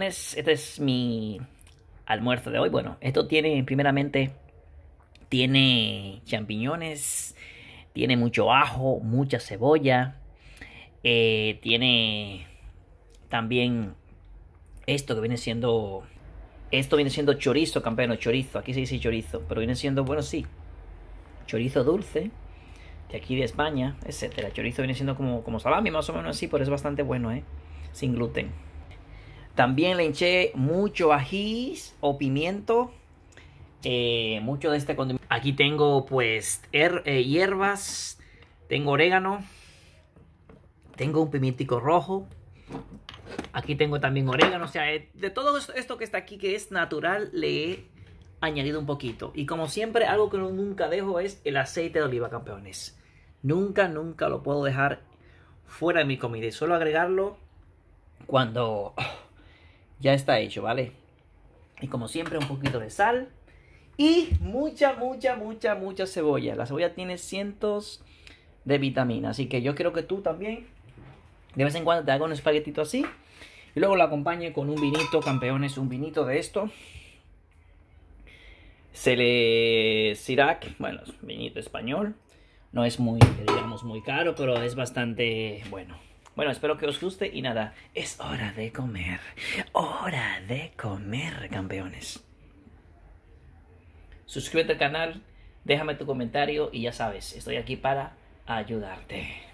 este es mi almuerzo de hoy. Bueno, esto tiene, primeramente, tiene champiñones, tiene mucho ajo, mucha cebolla, eh, tiene también esto que viene siendo, esto viene siendo chorizo, campeón. chorizo, aquí se dice chorizo, pero viene siendo, bueno, sí, chorizo dulce, de aquí de España, etcétera. Chorizo viene siendo como, como salami, más o menos así, pero es bastante bueno, ¿eh? Sin gluten. También le hinché mucho ají o pimiento. Eh, mucho de este condimento. Aquí tengo pues eh, hierbas. Tengo orégano. Tengo un pimientico rojo. Aquí tengo también orégano. O sea, eh, de todo esto que está aquí que es natural le he añadido un poquito. Y como siempre, algo que nunca dejo es el aceite de oliva, campeones. Nunca, nunca lo puedo dejar fuera de mi comida. solo suelo agregarlo cuando ya está hecho, ¿vale? Y como siempre, un poquito de sal. Y mucha, mucha, mucha, mucha cebolla. La cebolla tiene cientos de vitaminas. Así que yo creo que tú también, de vez en cuando, te hagas un espaguetito así. Y luego lo acompañe con un vinito, campeones, un vinito de esto. Se le Sirac, bueno, un vinito español. No es muy, digamos, muy caro, pero es bastante bueno. Bueno, espero que os guste y nada, es hora de comer. Hora de comer, campeones. Suscríbete al canal, déjame tu comentario y ya sabes, estoy aquí para ayudarte.